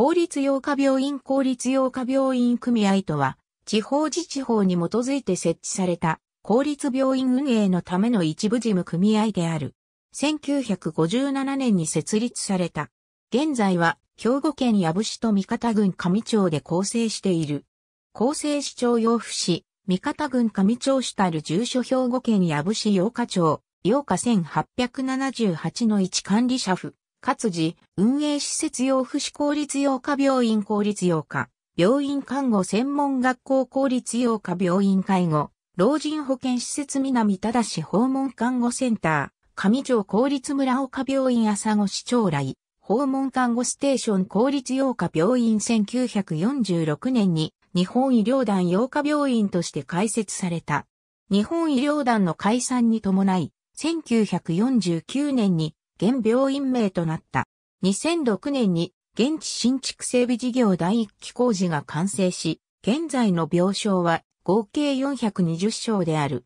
公立養家病院公立養家病院組合とは、地方自治法に基づいて設置された公立病院運営のための一部事務組合である。1957年に設立された。現在は兵庫県矢部市と三方郡上町で構成している。構成市長養父市、三方郡上町主たる住所兵庫県矢部市養家町、養家1878の一管理者府。活字、運営施設用不死公立用化病院公立用化、病院看護専門学校公立用化病院介護、老人保健施設南正市訪問看護センター、上条公立村岡病院朝子市長来、訪問看護ステーション公立用化病院1946年に日本医療団用科病院として開設された。日本医療団の解散に伴い、1949年に現病院名となった。2006年に現地新築整備事業第1期工事が完成し、現在の病床は合計420床である。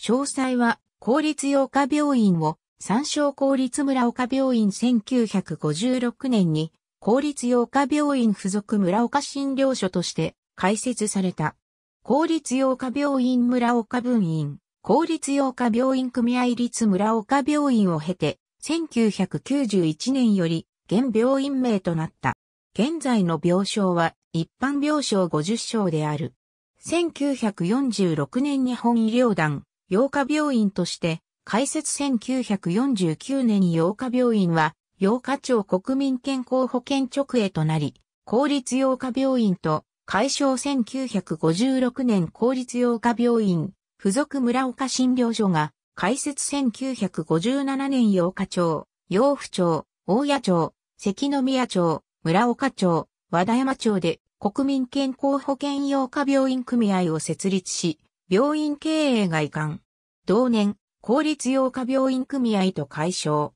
詳細は公立洋華病院を参照公立村岡病院1956年に公立洋華病院附属村岡診療所として開設された。公立洋華病院村岡分院、公立洋華病院組合立村岡病院を経て、1991年より現病院名となった。現在の病床は一般病床50床である。1946年日本医療団、八日病院として、開設1949年八日病院は、八日町国民健康保険直営となり、公立八日病院と、解消1956年公立八日病院、附属村岡診療所が開設1957年洋歌町、洋府町、大谷町、関宮町、村岡町、和田山町で国民健康保険洋歌病院組合を設立し、病院経営が移管。同年、公立洋歌病院組合と解消。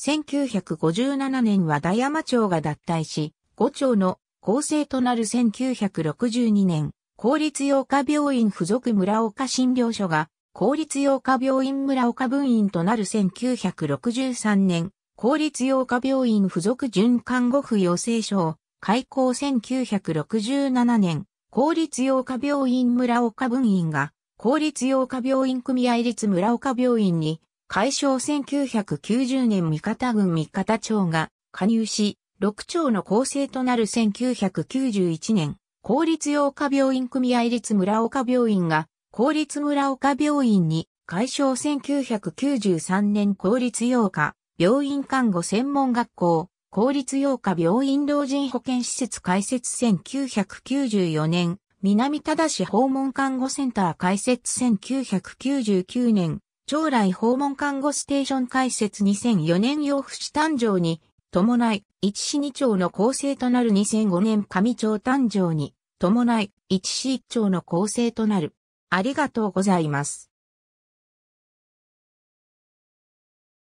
1957年和田山町が脱退し、5町の構成となる1962年、公立洋歌病院附属村岡診療所が公立洋科病院村岡分院となる1963年、公立洋科病院附属準看護婦養成所、開校1967年、公立洋科病院村岡分院が、公立洋科病院組合立村岡病院に、解消1990年三方郡三方町が加入し、6町の構成となる1991年、公立洋科病院組合立村岡病院が公立村岡病院に、解消1993年公立養科、病院看護専門学校、公立養科病院老人保健施設開設1994年、南田市訪問看護センター開設1999年、将来訪問看護ステーション開設2004年養父市誕生に、伴い、一市二町の構成となる2005年上町誕生に、伴い、一市一町の構成となる。ありがとうございます。